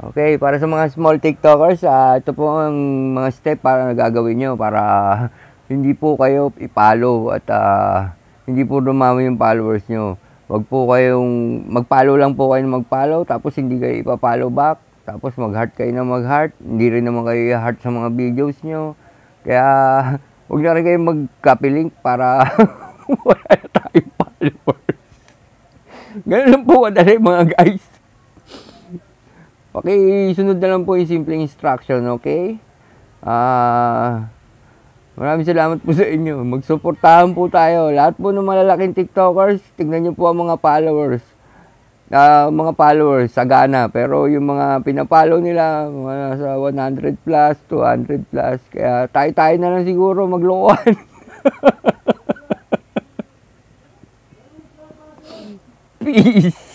Okay, para sa mga small TikTokers, uh, ito po ang mga step para gagawin nyo para hindi po kayo i-follow at uh, hindi po dumami yung followers nyo. Huwag po kayong, mag-follow lang po kayo ng mag-follow, tapos hindi kayo ipa-follow back, tapos mag-heart kayo na mag-heart, hindi rin naman kayo i-heart sa mga videos nyo. Kaya, huwag na rin kayo mag-copy link para wala na tayong followers. Ganun lang po kadali mga guys. Okay, sunod na lang po yung simpleng instruction, okay? Ah, uh, maraming salamat po sa inyo. Magsuportahan po tayo. Lahat po ng malalaking TikTokers, tignan niyo po ang mga followers. Uh, mga followers, sagana. Pero yung mga pinapalo nila, mga sa 100 plus, 200 plus. Kaya tayo-tayo na lang siguro maglokohan. Peace.